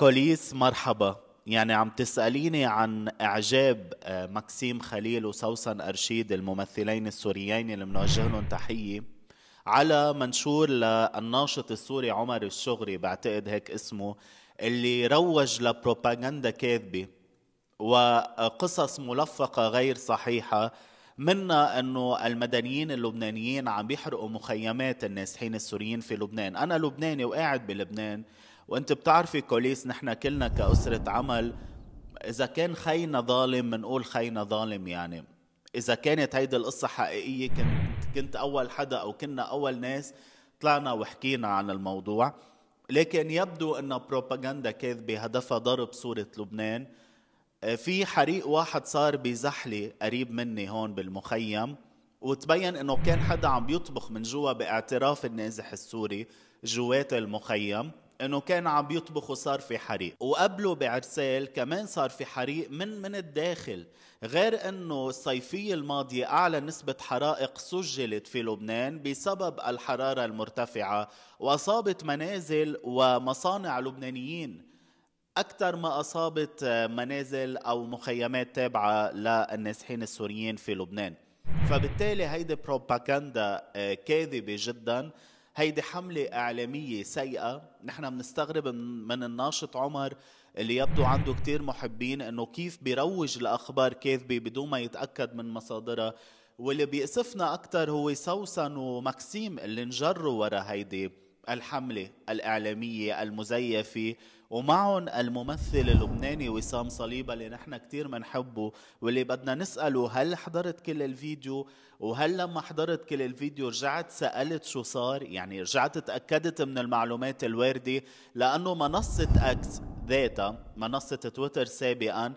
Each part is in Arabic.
كوليس مرحبا يعني عم تسأليني عن إعجاب آه، مكسيم خليل وسوسن أرشيد الممثلين السوريين اللي بنوجه لهم تحية على منشور للناشط السوري عمر الشغري بعتقد هيك اسمه اللي روج لبروباغندا كاذبة وقصص ملفقة غير صحيحة منا انه المدنيين اللبنانيين عم بيحرقوا مخيمات النازحين السوريين في لبنان انا لبناني وقاعد بلبنان وانت بتعرفي كوليس نحن كلنا كأسرة عمل اذا كان خينا ظالم بنقول خينا ظالم يعني اذا كانت هيدي القصة حقيقية كنت كنت اول حدا او كنا اول ناس طلعنا وحكينا عن الموضوع لكن يبدو ان بروباغندا كاذبة هدفها ضرب صورة لبنان آه، في حريق واحد صار بزحله قريب مني هون بالمخيم وتبين انه كان حدا عم بيطبخ من جوا باعتراف النازح السوري جوات المخيم انه كان عم بيطبخ وصار في حريق وقبله بعرسال كمان صار في حريق من من الداخل غير انه الصيفيه الماضيه اعلى نسبه حرائق سجلت في لبنان بسبب الحراره المرتفعه واصابت منازل ومصانع لبنانيين أكثر ما أصابت منازل أو مخيمات تابعة للنازحين السوريين في لبنان فبالتالي هيدي بروباغندا آه، كاذبة جدا هيدي حملة إعلامية سيئة نحن بنستغرب من الناشط عمر اللي يبدو عنده كتير محبين انه كيف بيروج لاخبار كاذبه بدون ما يتاكد من مصادرها واللي بيأسفنا اكثر هو سوسن ومكسيم اللي انجروا ورا هيدي الحملة الإعلامية المزيفة ومعهم الممثل اللبناني وسام صليبة اللي نحن كتير منحبه واللي بدنا نسأله هل حضرت كل الفيديو وهل لما حضرت كل الفيديو رجعت سألت شو صار يعني رجعت تأكدت من المعلومات الواردة لأنه منصة أكس ذاتها منصة تويتر سابقا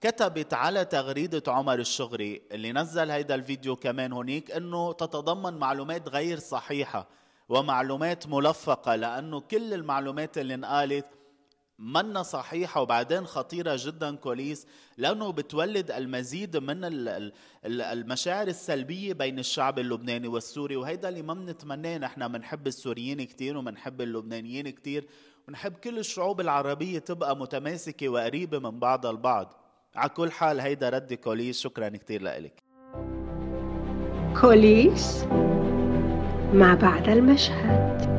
كتبت على تغريدة عمر الشغري اللي نزل هيدا الفيديو كمان هنيك انه تتضمن معلومات غير صحيحة ومعلومات ملفقة لأنه كل المعلومات اللي انقالت منا صحيحة وبعدين خطيرة جدا كوليس لأنه بتولد المزيد من المشاعر السلبية بين الشعب اللبناني والسوري وهيدا اللي ما بنتمناه نحن بنحب السوريين كتير وبنحب اللبنانيين كتير ونحب كل الشعوب العربية تبقى متماسكة وقريبة من بعضها البعض على كل حال هيدا ردي كوليس شكرا كتير لك كوليس مع بعض المشهد